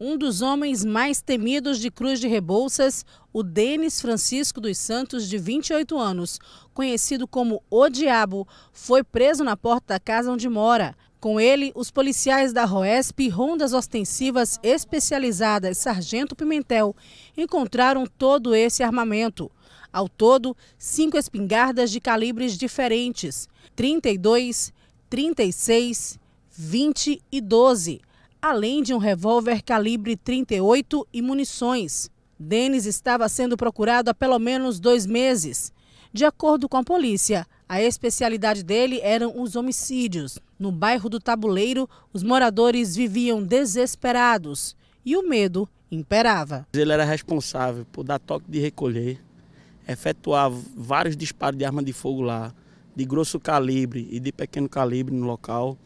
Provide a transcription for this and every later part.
um dos homens mais temidos de Cruz de Rebouças, o Denis Francisco dos Santos, de 28 anos, conhecido como O Diabo, foi preso na porta da casa onde mora. Com ele, os policiais da Roesp rondas ostensivas especializadas Sargento Pimentel encontraram todo esse armamento. Ao todo, cinco espingardas de calibres diferentes: 32, 36, 20 e 12 além de um revólver calibre 38 e munições. Denis estava sendo procurado há pelo menos dois meses. De acordo com a polícia, a especialidade dele eram os homicídios. No bairro do Tabuleiro, os moradores viviam desesperados e o medo imperava. Ele era responsável por dar toque de recolher, efetuar vários disparos de arma de fogo lá, de grosso calibre e de pequeno calibre no local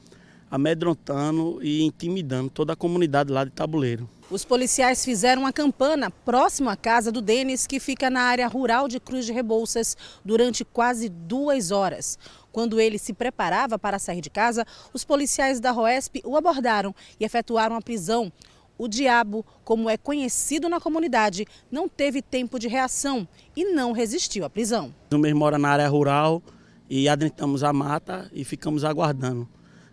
amedrontando e intimidando toda a comunidade lá de Tabuleiro. Os policiais fizeram uma campana próximo à casa do Denis, que fica na área rural de Cruz de Rebouças, durante quase duas horas. Quando ele se preparava para sair de casa, os policiais da Roesp o abordaram e efetuaram a prisão. O diabo, como é conhecido na comunidade, não teve tempo de reação e não resistiu à prisão. O mesmo mora na área rural e adentramos a mata e ficamos aguardando.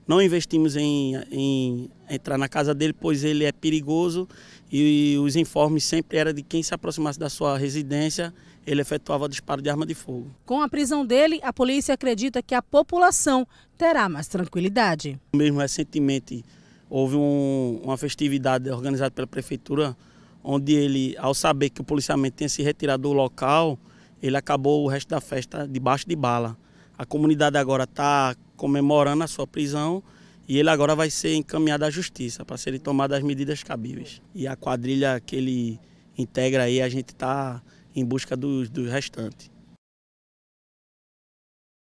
Não investimos em, em entrar na casa dele, pois ele é perigoso e os informes sempre era de quem se aproximasse da sua residência, ele efetuava disparo de arma de fogo. Com a prisão dele, a polícia acredita que a população terá mais tranquilidade. Mesmo recentemente, houve um, uma festividade organizada pela prefeitura, onde ele, ao saber que o policiamento tinha se retirado do local, ele acabou o resto da festa debaixo de bala. A comunidade agora está comemorando a sua prisão e ele agora vai ser encaminhado à justiça para serem tomadas as medidas cabíveis. E a quadrilha que ele integra aí, a gente está em busca dos do restantes.